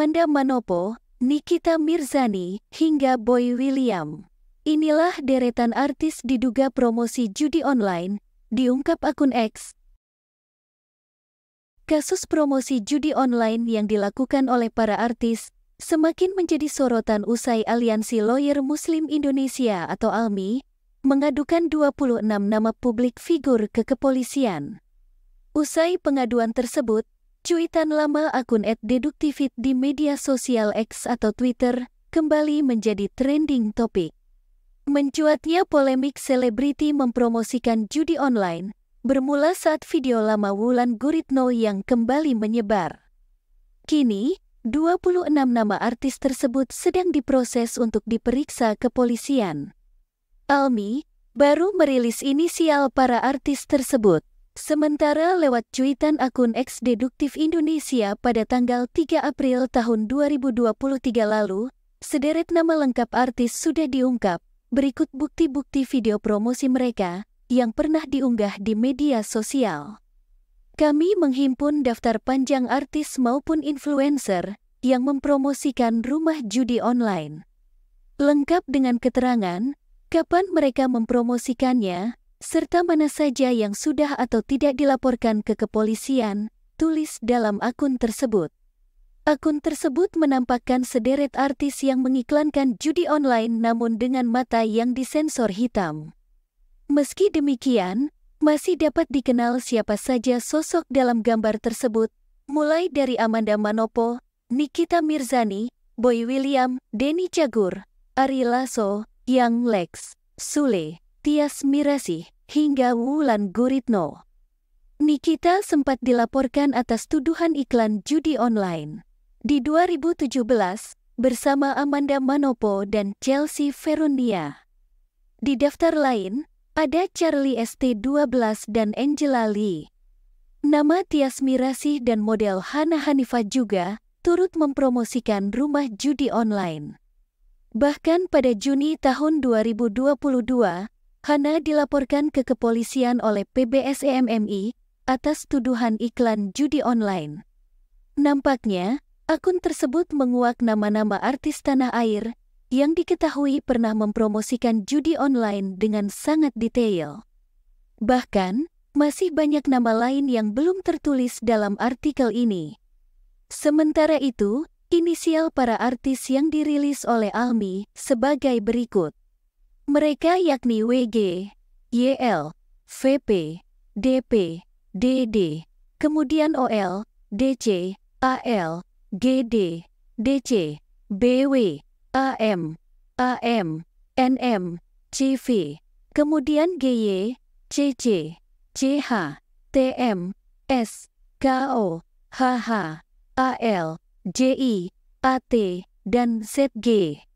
Amanda Manopo, Nikita Mirzani, hingga Boy William. Inilah deretan artis diduga promosi judi online, diungkap akun X. Kasus promosi judi online yang dilakukan oleh para artis semakin menjadi sorotan usai Aliansi Lawyer Muslim Indonesia atau ALMI mengadukan 26 nama publik figur ke kepolisian. Usai pengaduan tersebut, Cuitan lama akun @deduktifit di media sosial X atau Twitter kembali menjadi trending topik. Mencuatnya polemik selebriti mempromosikan judi online bermula saat video lama Wulan Guritno yang kembali menyebar. Kini, 26 nama artis tersebut sedang diproses untuk diperiksa kepolisian. Almi baru merilis inisial para artis tersebut. Sementara lewat cuitan akun ex Deduktif Indonesia pada tanggal 3 April tahun 2023 lalu, sederet nama lengkap artis sudah diungkap. Berikut bukti-bukti video promosi mereka yang pernah diunggah di media sosial. Kami menghimpun daftar panjang artis maupun influencer yang mempromosikan rumah judi online. Lengkap dengan keterangan kapan mereka mempromosikannya, serta mana saja yang sudah atau tidak dilaporkan ke kepolisian, tulis dalam akun tersebut. Akun tersebut menampakkan sederet artis yang mengiklankan judi online namun dengan mata yang disensor hitam. Meski demikian, masih dapat dikenal siapa saja sosok dalam gambar tersebut, mulai dari Amanda Manopo, Nikita Mirzani, Boy William, Denny Cagur, Ari Lasso, Yang Lex, Sule. Tias Mirasi, hingga Wulan Guritno. Nikita sempat dilaporkan atas tuduhan iklan judi online. Di 2017, bersama Amanda Manopo dan Chelsea Ferundia. Di daftar lain, ada Charlie ST12 dan Angela Lee. Nama Tias Mirasih dan model Hana Hanifah juga turut mempromosikan rumah judi online. Bahkan pada Juni tahun 2022, Hana dilaporkan ke kepolisian oleh PBSEMMI atas tuduhan iklan judi online. Nampaknya, akun tersebut menguak nama-nama artis tanah air yang diketahui pernah mempromosikan judi online dengan sangat detail. Bahkan, masih banyak nama lain yang belum tertulis dalam artikel ini. Sementara itu, inisial para artis yang dirilis oleh Almi sebagai berikut. Mereka yakni WG, YL, VP, DP, DD, kemudian OL, DC, AL, GD, DC, BW, AM, AM, NM, CV, kemudian GY, CC, CH, TM, S, KO, HH, AL, JI, AT, dan ZG.